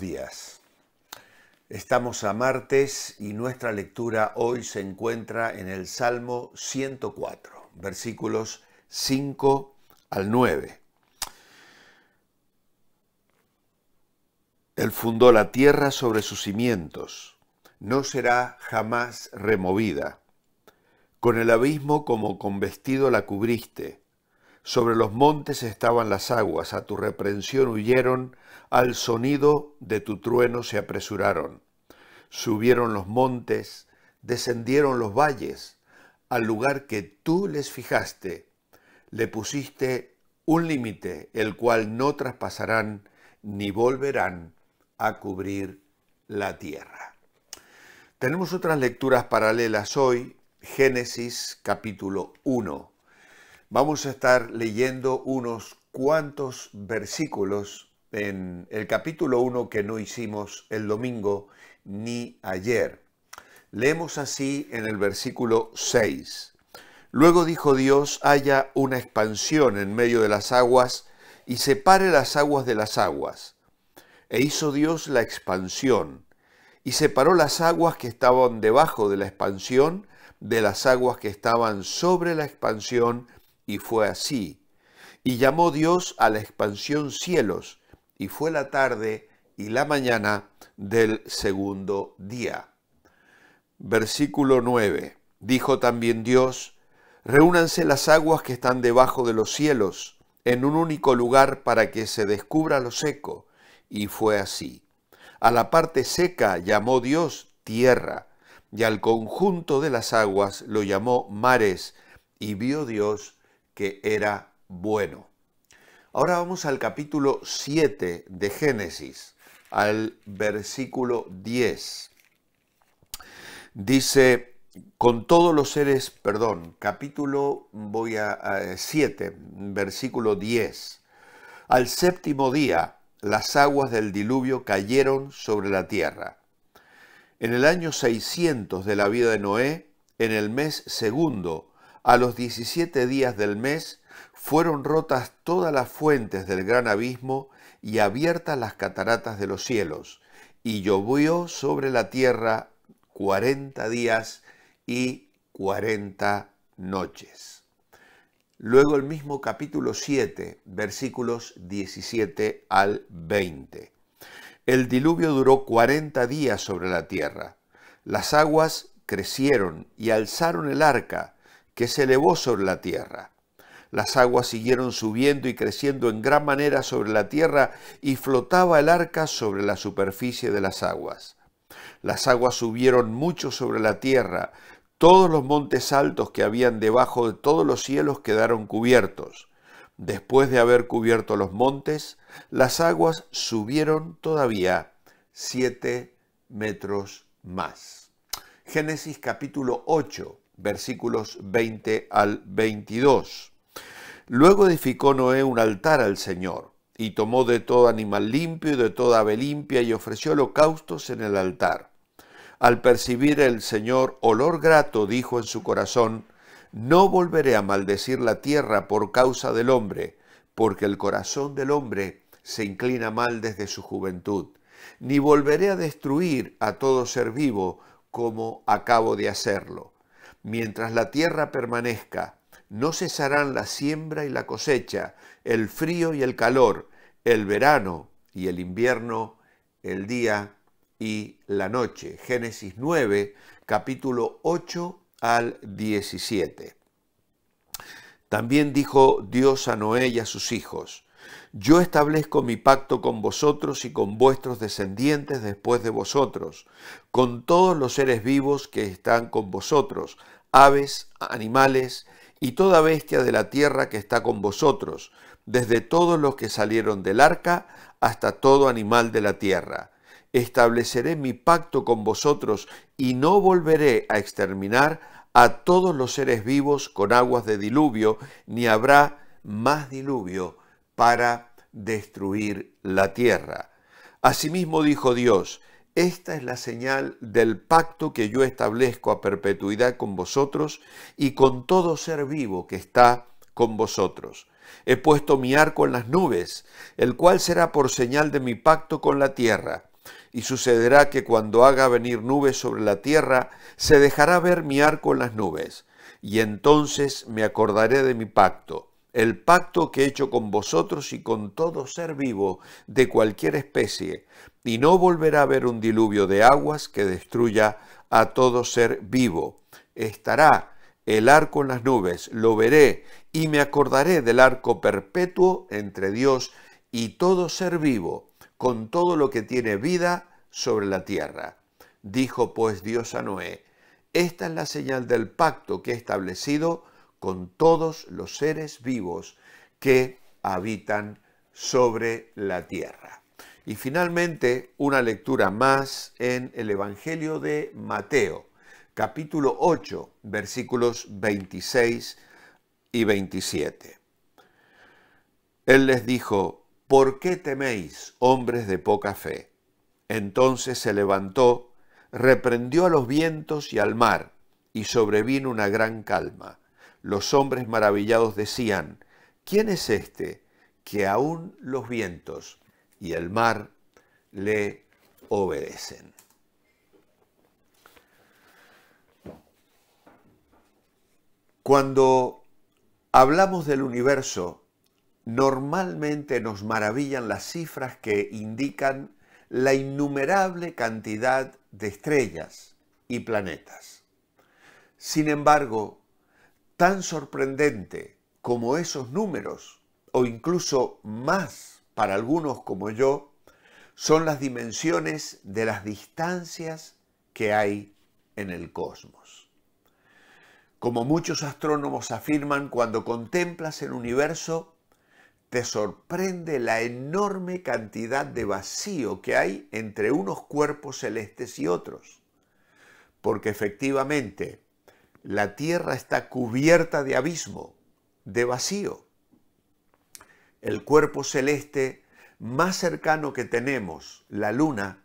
días. Estamos a martes y nuestra lectura hoy se encuentra en el Salmo 104, versículos 5 al 9. Él fundó la tierra sobre sus cimientos, no será jamás removida. Con el abismo como con vestido la cubriste, sobre los montes estaban las aguas, a tu reprensión huyeron, al sonido de tu trueno se apresuraron. Subieron los montes, descendieron los valles, al lugar que tú les fijaste, le pusiste un límite, el cual no traspasarán ni volverán a cubrir la tierra. Tenemos otras lecturas paralelas hoy, Génesis capítulo 1 Vamos a estar leyendo unos cuantos versículos en el capítulo 1 que no hicimos el domingo ni ayer. Leemos así en el versículo 6. Luego dijo Dios, haya una expansión en medio de las aguas y separe las aguas de las aguas. E hizo Dios la expansión y separó las aguas que estaban debajo de la expansión de las aguas que estaban sobre la expansión y fue así. Y llamó Dios a la expansión cielos, y fue la tarde y la mañana del segundo día. Versículo 9. Dijo también Dios, Reúnanse las aguas que están debajo de los cielos en un único lugar para que se descubra lo seco. Y fue así. A la parte seca llamó Dios tierra, y al conjunto de las aguas lo llamó mares, y vio Dios que era bueno. Ahora vamos al capítulo 7 de Génesis, al versículo 10. Dice, con todos los seres, perdón, capítulo voy a, 7, versículo 10. Al séptimo día, las aguas del diluvio cayeron sobre la tierra. En el año 600 de la vida de Noé, en el mes segundo, a los 17 días del mes fueron rotas todas las fuentes del gran abismo y abiertas las cataratas de los cielos, y llovió sobre la tierra 40 días y 40 noches. Luego el mismo capítulo 7, versículos 17 al 20. El diluvio duró 40 días sobre la tierra. Las aguas crecieron y alzaron el arca, que se elevó sobre la tierra. Las aguas siguieron subiendo y creciendo en gran manera sobre la tierra y flotaba el arca sobre la superficie de las aguas. Las aguas subieron mucho sobre la tierra, todos los montes altos que habían debajo de todos los cielos quedaron cubiertos. Después de haber cubierto los montes, las aguas subieron todavía siete metros más. Génesis capítulo 8 versículos 20 al 22. Luego edificó Noé un altar al Señor, y tomó de todo animal limpio y de toda ave limpia, y ofreció holocaustos en el altar. Al percibir el Señor olor grato, dijo en su corazón, No volveré a maldecir la tierra por causa del hombre, porque el corazón del hombre se inclina mal desde su juventud, ni volveré a destruir a todo ser vivo como acabo de hacerlo Mientras la tierra permanezca, no cesarán la siembra y la cosecha, el frío y el calor, el verano y el invierno, el día y la noche. Génesis 9, capítulo 8 al 17. También dijo Dios a Noé y a sus hijos, yo establezco mi pacto con vosotros y con vuestros descendientes después de vosotros, con todos los seres vivos que están con vosotros, aves, animales y toda bestia de la tierra que está con vosotros, desde todos los que salieron del arca hasta todo animal de la tierra. Estableceré mi pacto con vosotros y no volveré a exterminar a todos los seres vivos con aguas de diluvio, ni habrá más diluvio para destruir la tierra. Asimismo dijo Dios, esta es la señal del pacto que yo establezco a perpetuidad con vosotros y con todo ser vivo que está con vosotros. He puesto mi arco en las nubes, el cual será por señal de mi pacto con la tierra. Y sucederá que cuando haga venir nubes sobre la tierra, se dejará ver mi arco en las nubes. Y entonces me acordaré de mi pacto el pacto que he hecho con vosotros y con todo ser vivo de cualquier especie, y no volverá a haber un diluvio de aguas que destruya a todo ser vivo. Estará el arco en las nubes, lo veré y me acordaré del arco perpetuo entre Dios y todo ser vivo, con todo lo que tiene vida sobre la tierra. Dijo pues Dios a Noé, esta es la señal del pacto que he establecido con todos los seres vivos que habitan sobre la tierra. Y finalmente, una lectura más en el Evangelio de Mateo, capítulo 8, versículos 26 y 27. Él les dijo, ¿por qué teméis, hombres de poca fe? Entonces se levantó, reprendió a los vientos y al mar, y sobrevino una gran calma. Los hombres maravillados decían, ¿quién es este que aún los vientos y el mar le obedecen? Cuando hablamos del universo, normalmente nos maravillan las cifras que indican la innumerable cantidad de estrellas y planetas. Sin embargo, tan sorprendente como esos números, o incluso más para algunos como yo, son las dimensiones de las distancias que hay en el cosmos. Como muchos astrónomos afirman, cuando contemplas el universo, te sorprende la enorme cantidad de vacío que hay entre unos cuerpos celestes y otros, porque efectivamente la tierra está cubierta de abismo, de vacío. El cuerpo celeste más cercano que tenemos, la luna,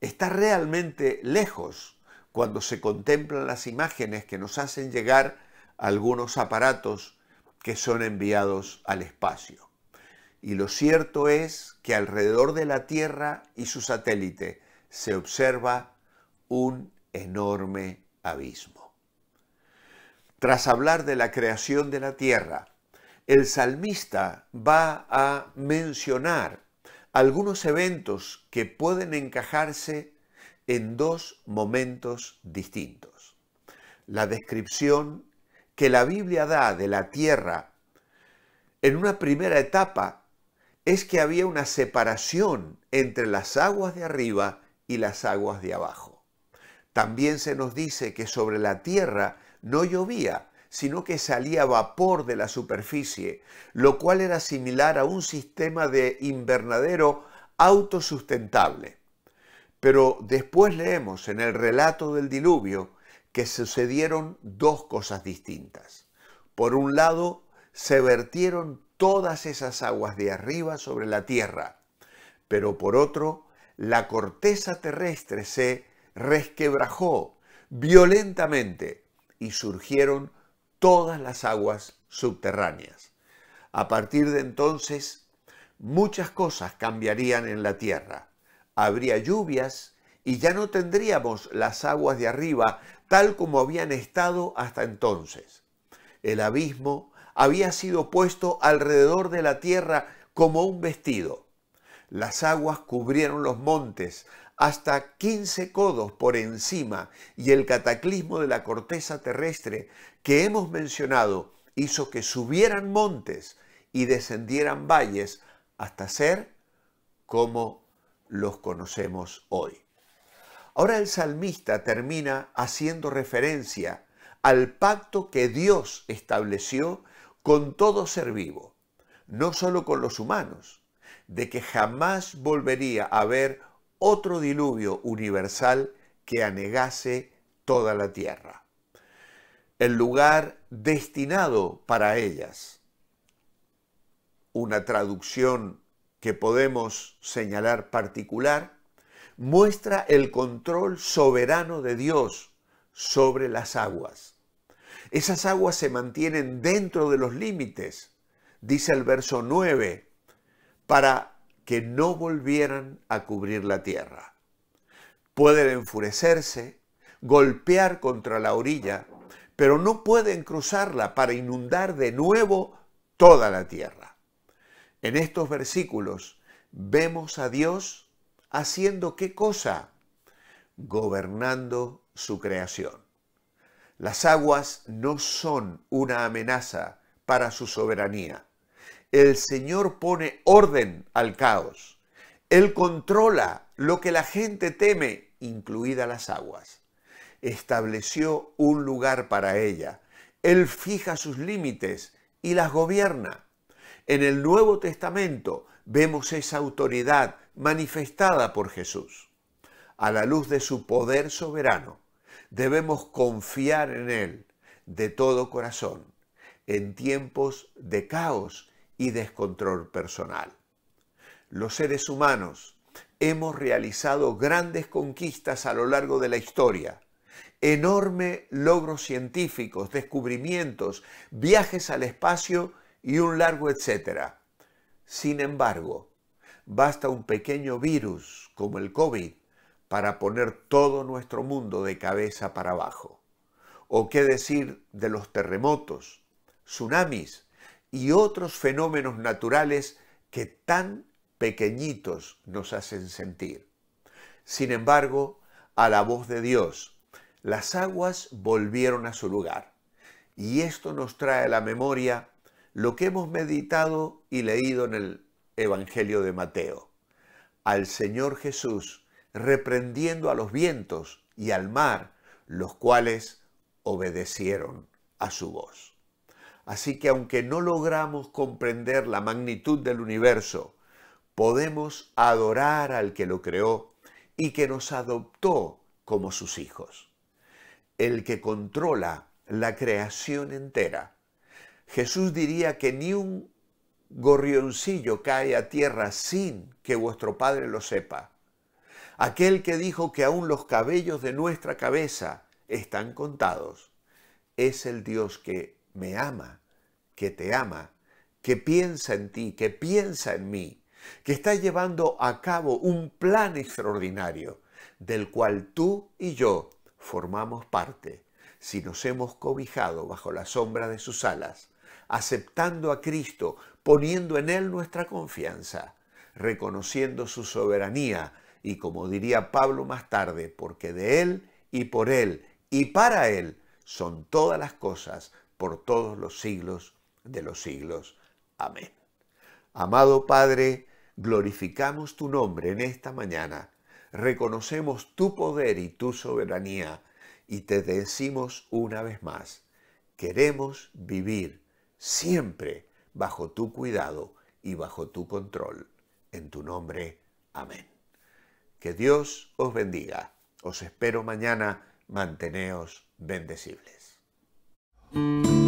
está realmente lejos cuando se contemplan las imágenes que nos hacen llegar algunos aparatos que son enviados al espacio. Y lo cierto es que alrededor de la Tierra y su satélite se observa un enorme abismo. Tras hablar de la creación de la tierra, el salmista va a mencionar algunos eventos que pueden encajarse en dos momentos distintos. La descripción que la Biblia da de la tierra en una primera etapa es que había una separación entre las aguas de arriba y las aguas de abajo. También se nos dice que sobre la tierra no llovía, sino que salía vapor de la superficie, lo cual era similar a un sistema de invernadero autosustentable. Pero después leemos en el relato del diluvio que sucedieron dos cosas distintas. Por un lado, se vertieron todas esas aguas de arriba sobre la tierra, pero por otro, la corteza terrestre se resquebrajó violentamente y surgieron todas las aguas subterráneas. A partir de entonces, muchas cosas cambiarían en la tierra. Habría lluvias y ya no tendríamos las aguas de arriba tal como habían estado hasta entonces. El abismo había sido puesto alrededor de la tierra como un vestido. Las aguas cubrieron los montes, hasta 15 codos por encima y el cataclismo de la corteza terrestre que hemos mencionado hizo que subieran montes y descendieran valles hasta ser como los conocemos hoy. Ahora el salmista termina haciendo referencia al pacto que Dios estableció con todo ser vivo, no solo con los humanos, de que jamás volvería a haber otro diluvio universal que anegase toda la tierra, el lugar destinado para ellas. Una traducción que podemos señalar particular muestra el control soberano de Dios sobre las aguas. Esas aguas se mantienen dentro de los límites, dice el verso 9, para que no volvieran a cubrir la tierra. Pueden enfurecerse, golpear contra la orilla, pero no pueden cruzarla para inundar de nuevo toda la tierra. En estos versículos vemos a Dios haciendo qué cosa? Gobernando su creación. Las aguas no son una amenaza para su soberanía el Señor pone orden al caos. Él controla lo que la gente teme, incluidas las aguas. Estableció un lugar para ella. Él fija sus límites y las gobierna. En el Nuevo Testamento vemos esa autoridad manifestada por Jesús. A la luz de su poder soberano, debemos confiar en Él de todo corazón. En tiempos de caos y descontrol personal. Los seres humanos hemos realizado grandes conquistas a lo largo de la historia, enormes logros científicos, descubrimientos, viajes al espacio y un largo etcétera. Sin embargo, basta un pequeño virus como el COVID para poner todo nuestro mundo de cabeza para abajo. ¿O qué decir de los terremotos, tsunamis y otros fenómenos naturales que tan pequeñitos nos hacen sentir. Sin embargo, a la voz de Dios, las aguas volvieron a su lugar. Y esto nos trae a la memoria lo que hemos meditado y leído en el Evangelio de Mateo. Al Señor Jesús reprendiendo a los vientos y al mar, los cuales obedecieron a su voz. Así que aunque no logramos comprender la magnitud del universo, podemos adorar al que lo creó y que nos adoptó como sus hijos, el que controla la creación entera. Jesús diría que ni un gorrioncillo cae a tierra sin que vuestro Padre lo sepa. Aquel que dijo que aún los cabellos de nuestra cabeza están contados es el Dios que me ama, que te ama, que piensa en ti, que piensa en mí, que está llevando a cabo un plan extraordinario del cual tú y yo formamos parte si nos hemos cobijado bajo la sombra de sus alas, aceptando a Cristo, poniendo en Él nuestra confianza, reconociendo su soberanía y como diría Pablo más tarde, porque de Él y por Él y para Él son todas las cosas, por todos los siglos de los siglos. Amén. Amado Padre, glorificamos tu nombre en esta mañana, reconocemos tu poder y tu soberanía y te decimos una vez más, queremos vivir siempre bajo tu cuidado y bajo tu control. En tu nombre, amén. Que Dios os bendiga. Os espero mañana. Manteneos bendecibles. Thank you.